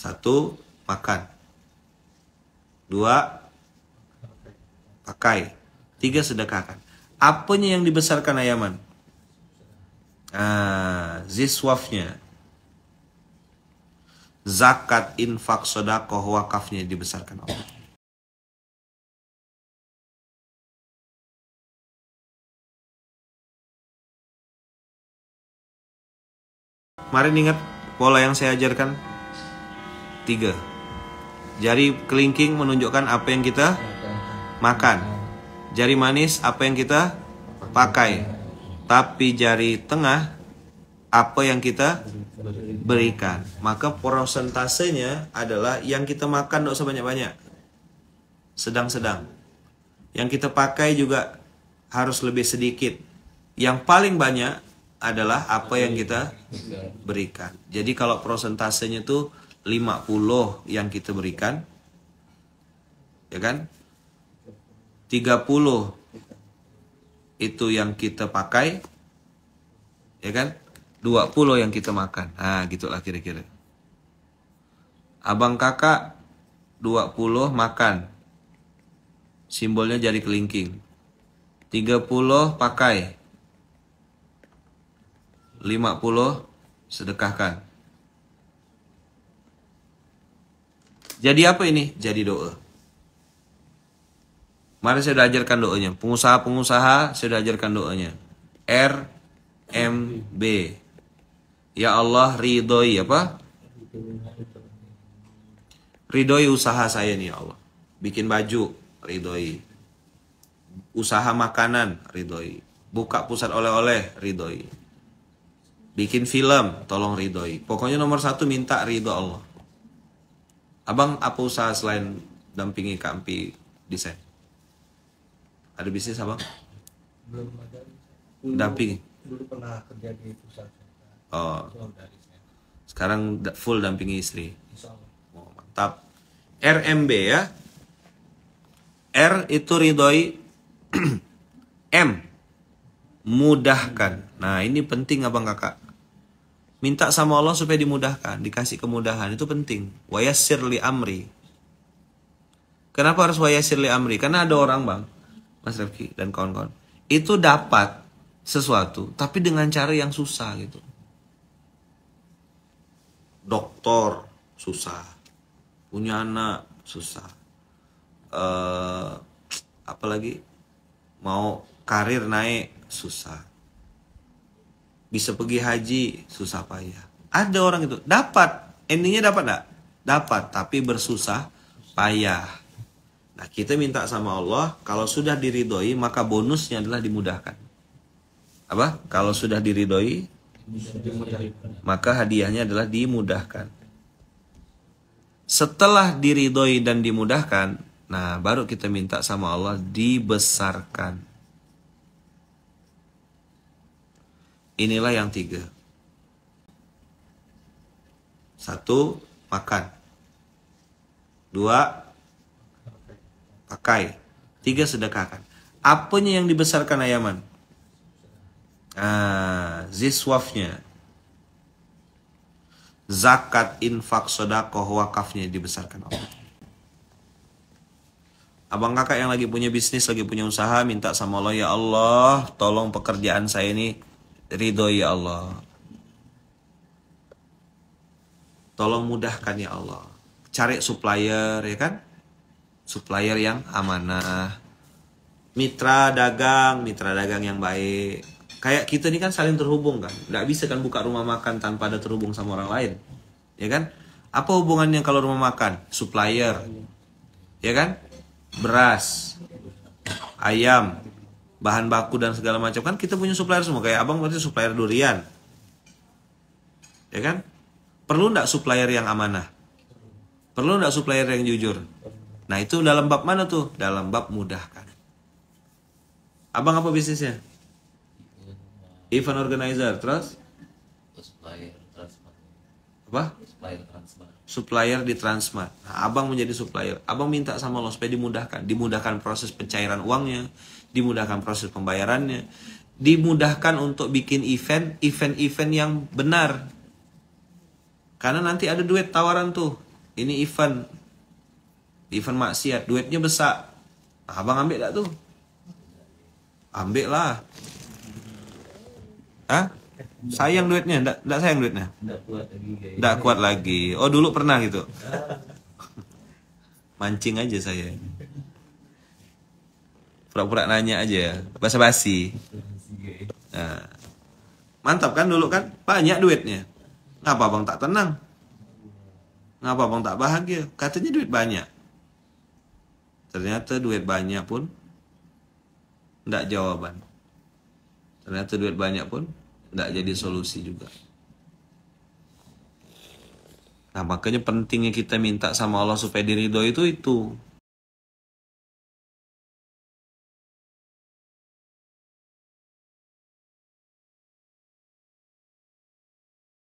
Satu, makan. Dua, pakai. Tiga, sedekahkan. Apanya yang dibesarkan ayaman? Ah, ziswafnya. Zakat, infak, sodakoh, wakafnya dibesarkan Allah. Mari ingat pola yang saya ajarkan tiga jari kelingking menunjukkan apa yang kita makan jari manis apa yang kita pakai tapi jari tengah apa yang kita berikan maka prosentasenya adalah yang kita makan tidak sebanyak-banyak sedang-sedang yang kita pakai juga harus lebih sedikit yang paling banyak adalah apa yang kita berikan. Jadi kalau prosentasenya tuh 50 yang kita berikan ya kan 30 itu yang kita pakai ya kan 20 yang kita makan nah gitulah kira-kira abang kakak 20 makan simbolnya jari kelingking 30 pakai 50 sedekahkan Jadi apa ini? Jadi doa. Mari saya sudah ajarkan doanya. Pengusaha-pengusaha saya sudah ajarkan doanya. R M B. Ya Allah ridhoi apa? Ridhoi usaha saya nih ya Allah. Bikin baju, ridhoi. Usaha makanan, ridhoi. Buka pusat oleh-oleh, ridhoi. Bikin film, tolong ridhoi. Pokoknya nomor satu minta ridho Allah. Abang apa usaha selain dampingi KMP desain? Ada bisnis abang? Belum ada. Dulu, dampingi. Dulu pernah kerja di pusat. Oh. Sekarang full dampingi istri. Oh, mantap. RMB ya. R itu ridhoi M mudahkan. Nah, ini penting Abang Kakak. Minta sama Allah supaya dimudahkan, dikasih kemudahan itu penting. Wayasir li amri. Kenapa harus wayasir li amri? Karena ada orang bang, Mas Rifki dan kawan-kawan, itu dapat sesuatu, tapi dengan cara yang susah gitu. Doktor susah, punya anak susah, uh, apalagi mau karir naik susah bisa pergi haji susah payah ada orang itu dapat endingnya dapat nggak dapat tapi bersusah payah nah kita minta sama Allah kalau sudah diridhoi maka bonusnya adalah dimudahkan apa kalau sudah diridhoi maka hadiahnya adalah dimudahkan setelah diridhoi dan dimudahkan nah baru kita minta sama Allah dibesarkan Inilah yang tiga. Satu, makan. Dua, pakai. Tiga, sedekahkan. Apanya yang dibesarkan ayaman? Ah, ziswafnya. Zakat, infak, sodakoh, wakafnya dibesarkan Allah. Abang kakak yang lagi punya bisnis, lagi punya usaha, minta sama Allah, ya Allah, tolong pekerjaan saya ini ridho ya Allah. Tolong mudahkan ya Allah. Cari supplier ya kan? Supplier yang amanah. Mitra dagang, mitra dagang yang baik. Kayak kita ini kan saling terhubung kan. Nggak bisa kan buka rumah makan tanpa ada terhubung sama orang lain. Ya kan? Apa hubungannya kalau rumah makan? Supplier. Ya kan? Beras. Ayam bahan baku dan segala macam kan kita punya supplier semua kayak abang berarti supplier durian ya kan perlu ndak supplier yang amanah perlu ndak supplier yang jujur nah itu dalam bab mana tuh dalam bab mudahkan abang apa bisnisnya event organizer terus apa supplier Transmart supplier di Transmart nah, abang menjadi supplier abang minta sama lo supaya dimudahkan dimudahkan proses pencairan uangnya dimudahkan proses pembayarannya dimudahkan untuk bikin event event-event yang benar karena nanti ada duit tawaran tuh ini event event maksiat duitnya besar nah, abang ambil gak tuh ambil lah Hah? sayang duitnya enggak enggak sayang duitnya enggak kuat lagi enggak kuat lagi oh dulu pernah gitu mancing aja saya pura-pura nanya aja ya. basa-basi nah, mantap kan dulu kan banyak duitnya ngapa bang tak tenang ngapa bang tak bahagia katanya duit banyak ternyata duit banyak pun enggak jawaban ternyata duit banyak pun nggak jadi solusi juga nah makanya pentingnya kita minta sama Allah supaya diridho itu itu